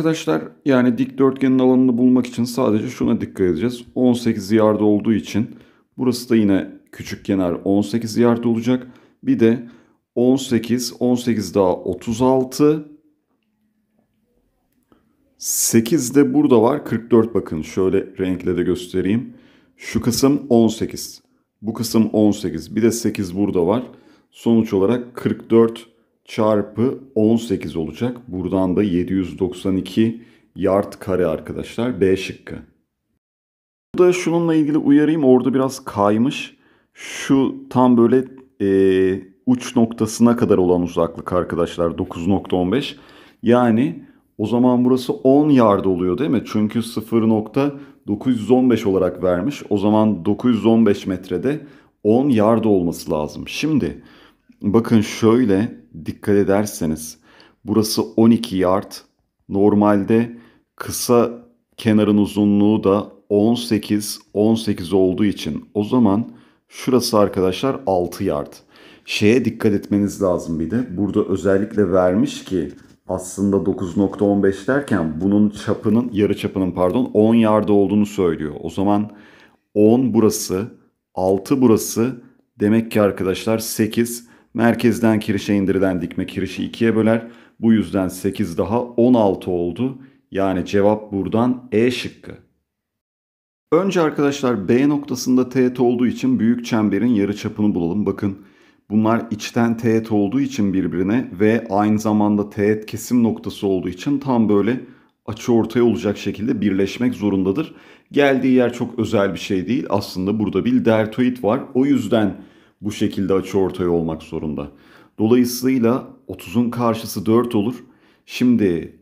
arkadaşlar yani dikdörtgenin alanını bulmak için sadece şuna dikkat edeceğiz. 18 yarda olduğu için burası da yine küçük kenar 18 yarda olacak. Bir de 18, 18 daha 36. 8 de burada var 44 bakın şöyle renkle de göstereyim. Şu kısım 18. Bu kısım 18. Bir de 8 burada var. Sonuç olarak 44 çarpı 18 olacak. Buradan da 792 yard kare arkadaşlar. B şıkkı. Burada şununla ilgili uyarayım. Orada biraz kaymış. Şu tam böyle e, uç noktasına kadar olan uzaklık arkadaşlar. 9.15. Yani o zaman burası 10 yard oluyor değil mi? Çünkü 0.915 olarak vermiş. O zaman 915 metrede 10 yard olması lazım. Şimdi bakın şöyle dikkat ederseniz burası 12 yard. Normalde kısa kenarın uzunluğu da 18 18 olduğu için o zaman şurası arkadaşlar 6 yard. Şeye dikkat etmeniz lazım bir de. Burada özellikle vermiş ki aslında 9.15 derken bunun çapının yarı çapının pardon 10 yarda olduğunu söylüyor. O zaman 10 burası, 6 burası demek ki arkadaşlar 8 Merkezden kirişe indirilen dikme kirişi 2'ye böler. Bu yüzden 8 daha 16 oldu. Yani cevap buradan E şıkkı. Önce arkadaşlar B noktasında teğet olduğu için büyük çemberin yarı çapını bulalım. Bakın bunlar içten teğet olduğu için birbirine ve aynı zamanda teğet kesim noktası olduğu için tam böyle açı ortaya olacak şekilde birleşmek zorundadır. Geldiği yer çok özel bir şey değil. Aslında burada bir deltoid var. O yüzden bu şekilde açı ortay olmak zorunda. Dolayısıyla 30'un karşısı 4 olur. Şimdi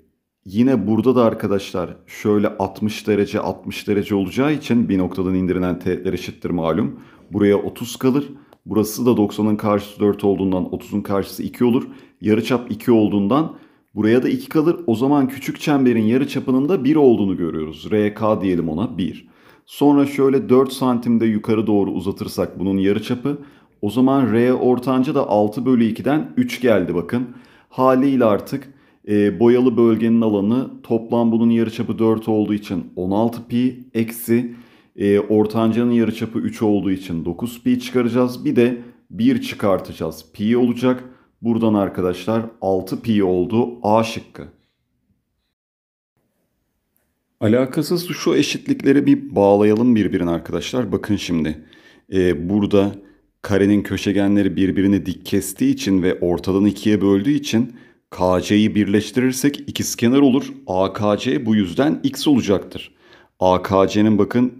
yine burada da arkadaşlar şöyle 60 derece 60 derece olacağı için bir noktadan indirilen teğetler eşittir malum. Buraya 30 kalır. Burası da 90'ın karşısı 4 olduğundan 30'un karşısı 2 olur. Yarıçap 2 olduğundan buraya da 2 kalır. O zaman küçük çemberin yarıçapının da 1 olduğunu görüyoruz. RK diyelim ona 1. Sonra şöyle 4 santimde yukarı doğru uzatırsak bunun yarıçapı çapı o zaman R ortanca da 6 bölü 2'den 3 geldi bakın. Haliyle artık e, boyalı bölgenin alanı toplam bunun yarıçapı 4 olduğu için 16 pi eksi e, ortancanın yarıçapı 3 olduğu için 9 pi çıkaracağız. Bir de 1 çıkartacağız. Pi olacak. Buradan arkadaşlar 6 pi oldu A şıkkı. Alakasız şu eşitlikleri bir bağlayalım birbirine arkadaşlar. Bakın şimdi e, burada karenin köşegenleri birbirini dik kestiği için ve ortadan ikiye böldüğü için KC'yi birleştirirsek ikizkenar olur. AKC bu yüzden X olacaktır. AKC'nin bakın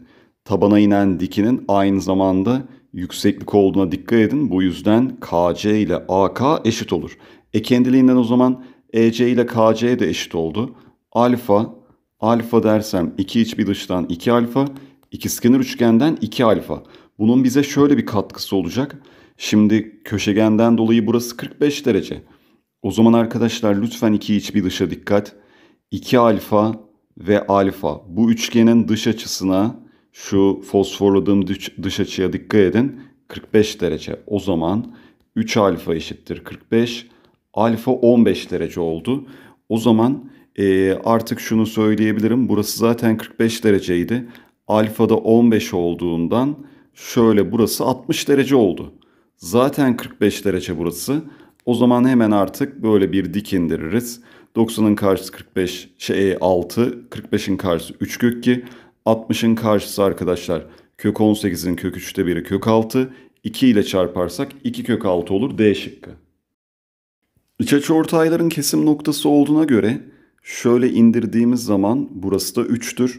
tabana inen dikinin aynı zamanda yükseklik olduğuna dikkat edin. Bu yüzden KC ile AK eşit olur. E kendiliğinden o zaman EC ile KC de eşit oldu. Alfa, alfa dersem 2 iç bir dıştan 2 alfa, ikizkenar üçgenden 2 alfa. Bunun bize şöyle bir katkısı olacak. Şimdi köşegenden dolayı burası 45 derece. O zaman arkadaşlar lütfen iki iç bir dışa dikkat. 2 alfa ve alfa. Bu üçgenin dış açısına şu fosforladığım dış, açıya dikkat edin. 45 derece. O zaman 3 alfa eşittir 45. Alfa 15 derece oldu. O zaman e, artık şunu söyleyebilirim. Burası zaten 45 dereceydi. Alfa da 15 olduğundan Şöyle burası 60 derece oldu. Zaten 45 derece burası. O zaman hemen artık böyle bir dik indiririz. 90'ın karşısı 45, şey 6, 45'in karşısı 3 kök 2, 60'ın karşısı arkadaşlar kök 18'in kök 3'te biri kök 6, 2 ile çarparsak 2 kök 6 olur D şıkkı. İç açı ortayların kesim noktası olduğuna göre şöyle indirdiğimiz zaman burası da 3'tür.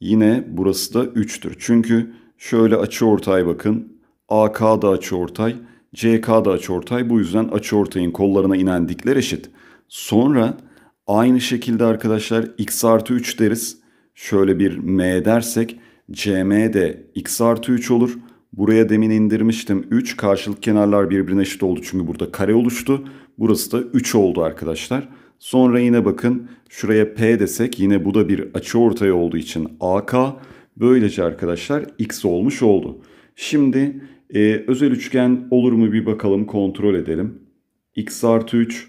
Yine burası da 3'tür. Çünkü Şöyle açı ortay bakın. AK da açı ortay, CK da açı ortay. Bu yüzden açı ortayın kollarına inen dikler eşit. Sonra aynı şekilde arkadaşlar x artı 3 deriz. Şöyle bir m dersek CM de x artı 3 olur. Buraya demin indirmiştim 3. Karşılık kenarlar birbirine eşit oldu çünkü burada kare oluştu. Burası da 3 oldu arkadaşlar. Sonra yine bakın şuraya P desek yine bu da bir açı ortay olduğu için AK. Böylece arkadaşlar x olmuş oldu. Şimdi e, özel üçgen olur mu bir bakalım kontrol edelim. x artı 3,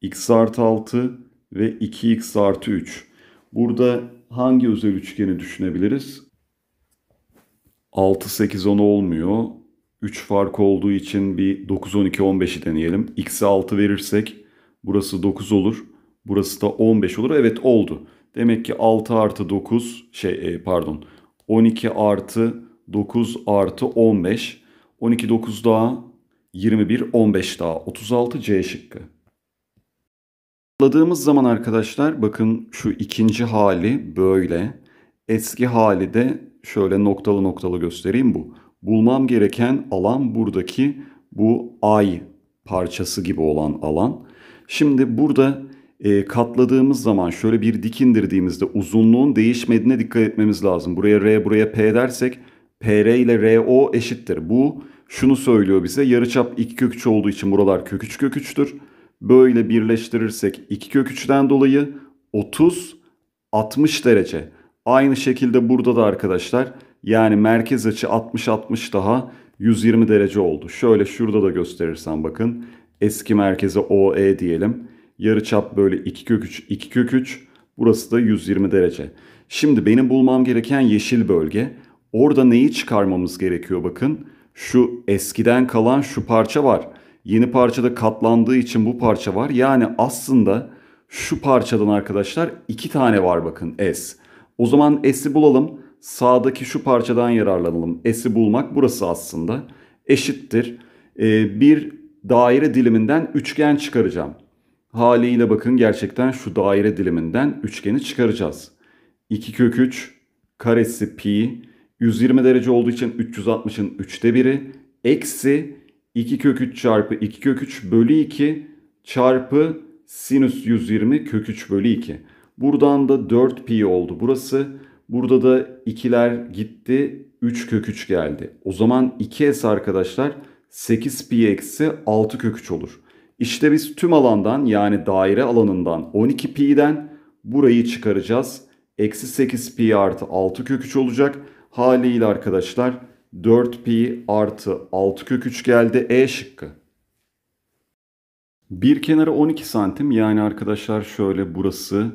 x artı 6 ve 2x artı 3. Burada hangi özel üçgeni düşünebiliriz? 6, 8, 10 olmuyor. 3 fark olduğu için bir 9, 12, 15'i deneyelim. X'e 6 verirsek burası 9 olur. Burası da 15 olur. Evet oldu. Demek ki 6 artı 9 şey e, pardon 12 artı 9 artı 15. 12 9 daha 21 15 daha 36 C şıkkı. Topladığımız zaman arkadaşlar bakın şu ikinci hali böyle. Eski hali de şöyle noktalı noktalı göstereyim bu. Bulmam gereken alan buradaki bu ay parçası gibi olan alan. Şimdi burada e, katladığımız zaman şöyle bir dik indirdiğimizde uzunluğun değişmediğine dikkat etmemiz lazım. Buraya R buraya P dersek PR ile RO eşittir. Bu şunu söylüyor bize yarıçap 2 köküç olduğu için buralar köküç köküçtür. Böyle birleştirirsek 2 köküçten dolayı 30 60 derece. Aynı şekilde burada da arkadaşlar yani merkez açı 60-60 daha 120 derece oldu. Şöyle şurada da gösterirsem bakın eski merkeze OE diyelim. Yarı çap böyle 2 kök 3, 2 kök 3. Burası da 120 derece. Şimdi benim bulmam gereken yeşil bölge. Orada neyi çıkarmamız gerekiyor bakın. Şu eskiden kalan şu parça var. Yeni parçada katlandığı için bu parça var. Yani aslında şu parçadan arkadaşlar iki tane var bakın S. O zaman S'i bulalım. Sağdaki şu parçadan yararlanalım. S'i bulmak burası aslında. Eşittir. Ee, bir daire diliminden üçgen çıkaracağım. Haliyle bakın gerçekten şu daire diliminden üçgeni çıkaracağız. 2 kök 3 karesi pi 120 derece olduğu için 360'ın 3'te 1'i eksi 2 kök 3 çarpı 2 kök 3 bölü 2 çarpı sinüs 120 kök 3 bölü 2. Buradan da 4 pi oldu burası. Burada da ikiler gitti 3 kök 3 geldi. O zaman 2s arkadaşlar 8 pi eksi 6 kök 3 olur. İşte biz tüm alandan yani daire alanından 12 pi'den burayı çıkaracağız. Eksi 8 pi artı 6 kök 3 olacak. Haliyle arkadaşlar 4 pi artı 6 kök 3 geldi. E şıkkı. Bir kenara 12 santim yani arkadaşlar şöyle burası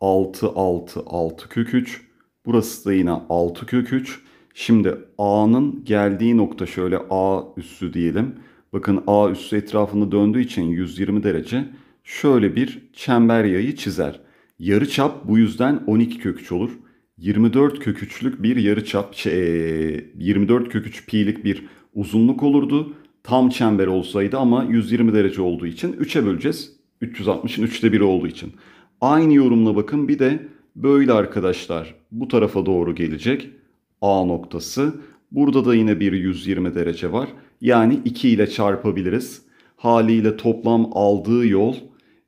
6 6 6 kök 3. Burası da yine 6 kök 3. Şimdi A'nın geldiği nokta şöyle A üssü diyelim. Bakın A üssü etrafında döndüğü için 120 derece şöyle bir çember yayı çizer. Yarı çap bu yüzden 12 köküç olur. 24 köküçlük bir yarı çap, şey, 24 köküç pi'lik bir uzunluk olurdu. Tam çember olsaydı ama 120 derece olduğu için 3'e böleceğiz. 360'ın 3'te 1'i olduğu için. Aynı yorumla bakın bir de böyle arkadaşlar bu tarafa doğru gelecek A noktası. Burada da yine bir 120 derece var. Yani 2 ile çarpabiliriz. Haliyle toplam aldığı yol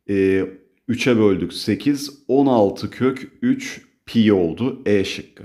e, 3'e böldük 8. 16 kök 3 pi oldu E şıkkı.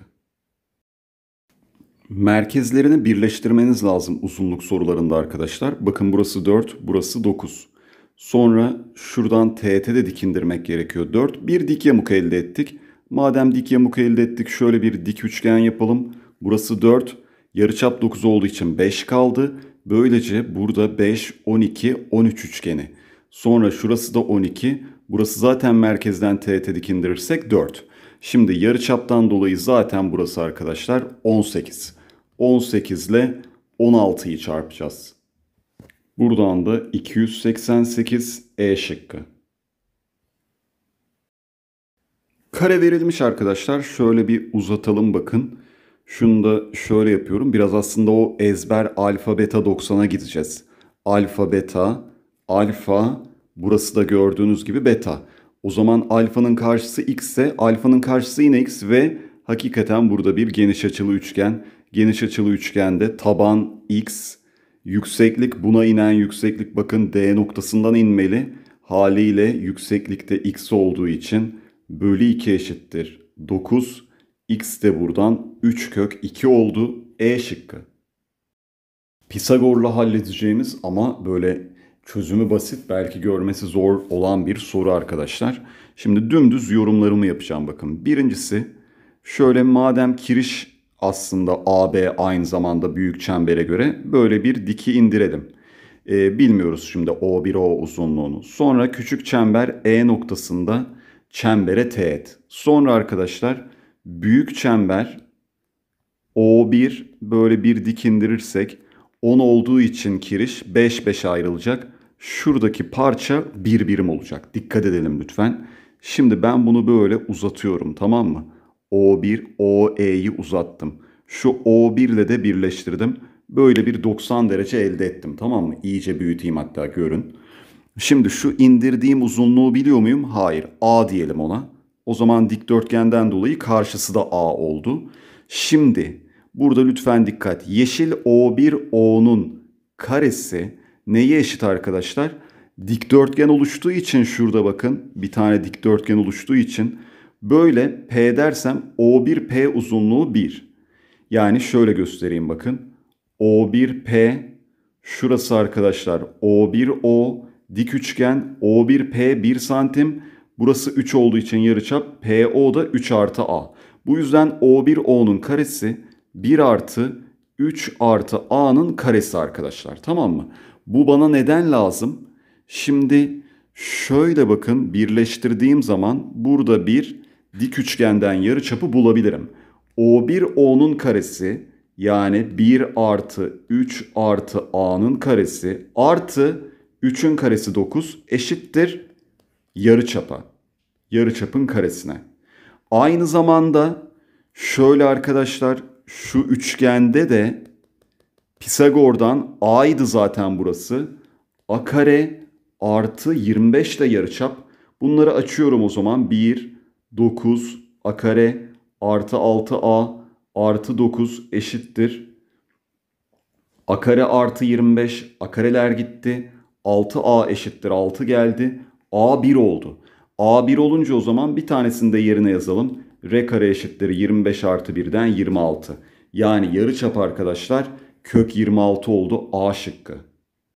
Merkezlerini birleştirmeniz lazım uzunluk sorularında arkadaşlar. Bakın burası 4, burası 9. Sonra şuradan teğete de dikindirmek gerekiyor. 4, bir dik yamuk elde ettik. Madem dik yamuk elde ettik şöyle bir dik üçgen yapalım. Burası 4, yarıçap 9 olduğu için 5 kaldı. Böylece burada 5, 12, 13 üçgeni. Sonra şurası da 12. Burası zaten merkezden teğet dikindirirsek 4. Şimdi yarıçaptan dolayı zaten burası arkadaşlar 18. 18 ile 16'yı çarpacağız. Buradan da 288 E şıkkı. Kare verilmiş arkadaşlar. Şöyle bir uzatalım bakın. Şunu da şöyle yapıyorum. Biraz aslında o ezber alfa beta 90'a gideceğiz. Alfa beta, alfa, burası da gördüğünüz gibi beta. O zaman alfanın karşısı x ise alfanın karşısı yine x ve hakikaten burada bir geniş açılı üçgen. Geniş açılı üçgende taban x, yükseklik buna inen yükseklik bakın d noktasından inmeli. Haliyle yükseklikte x olduğu için bölü 2 eşittir 9 X de buradan 3 kök 2 oldu. E şıkkı. Pisagor'la halledeceğimiz ama böyle çözümü basit belki görmesi zor olan bir soru arkadaşlar. Şimdi dümdüz yorumlarımı yapacağım bakın. Birincisi şöyle madem kiriş aslında AB aynı zamanda büyük çembere göre böyle bir diki indirelim. Ee, bilmiyoruz şimdi O1O uzunluğunu. Sonra küçük çember E noktasında çembere teğet. Sonra arkadaşlar büyük çember O1 böyle bir dik indirirsek 10 olduğu için kiriş 5 5 ayrılacak. Şuradaki parça bir birim olacak. Dikkat edelim lütfen. Şimdi ben bunu böyle uzatıyorum tamam mı? O1, OE'yi uzattım. Şu O1 ile de birleştirdim. Böyle bir 90 derece elde ettim tamam mı? İyice büyüteyim hatta görün. Şimdi şu indirdiğim uzunluğu biliyor muyum? Hayır. A diyelim ona. O zaman dikdörtgenden dolayı karşısı da A oldu. Şimdi burada lütfen dikkat. Yeşil O1 O'nun karesi neye eşit arkadaşlar? Dikdörtgen oluştuğu için şurada bakın bir tane dikdörtgen oluştuğu için böyle P dersem O1 P uzunluğu 1. Yani şöyle göstereyim bakın. O1 P şurası arkadaşlar O1 O dik üçgen O1 P 1 santim Burası 3 olduğu için yarıçap PO da 3 artı A. Bu yüzden O1O'nun karesi 1 artı 3 artı A'nın karesi arkadaşlar. Tamam mı? Bu bana neden lazım? Şimdi şöyle bakın birleştirdiğim zaman burada bir dik üçgenden yarıçapı bulabilirim. O1O'nun karesi yani 1 artı 3 artı A'nın karesi artı 3'ün karesi 9 eşittir yarıçapa yarıçapın karesine. Aynı zamanda şöyle arkadaşlar şu üçgende de Pisagor'dan a'ydı zaten burası. a kare artı 25 de yarıçap. Bunları açıyorum o zaman. 1, 9, a kare artı 6a artı 9 eşittir. a kare artı 25, a kareler gitti. 6a eşittir 6 geldi. a 1 oldu. A1 olunca o zaman bir tanesini de yerine yazalım. R kare eşittir 25 artı 1'den 26. Yani yarıçap arkadaşlar kök 26 oldu A şıkkı.